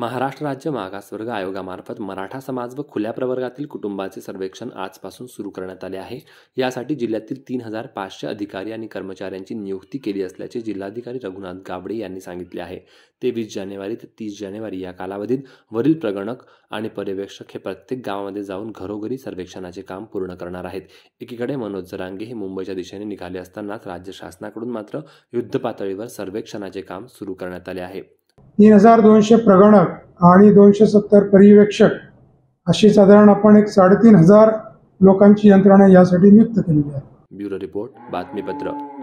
महाराष्ट्र राज्य मागासवर्ग आयोगामार्फत मराठा समाज व खुल्या प्रवर्गातील कुटुंबाचे सर्वेक्षण आजपासून सुरू करण्यात आले आहे यासाठी जिल्ह्यातील तीन हजार पाचशे अधिकारी आणि कर्मचाऱ्यांची नियुक्ती केली असल्याचे जिल्हाधिकारी रघुनाथ गाबडे यांनी सांगितले आहे तेवीस जानेवारी ते तीस जानेवारी या कालावधीत वरील प्रगणक आणि पर्यवेक्षक हे प्रत्येक गावामध्ये जाऊन घरोघरी सर्वेक्षणाचे काम पूर्ण करणार आहेत एकीकडे मनोज जरांगे हे मुंबईच्या दिशेने निघाले असतानाच राज्य शासनाकडून मात्र युद्धपातळीवर सर्वेक्षणाचे काम सुरू करण्यात आले आहे तीन हजार दोनशे प्रगणक आणि दोनशे सत्तर पर्यवेक्षक अशी साधारण आपण एक साडेतीन हजार लोकांची यंत्रणा यासाठी नियुक्त केलेली आहे ब्युरो रिपोर्ट बातमीपत्र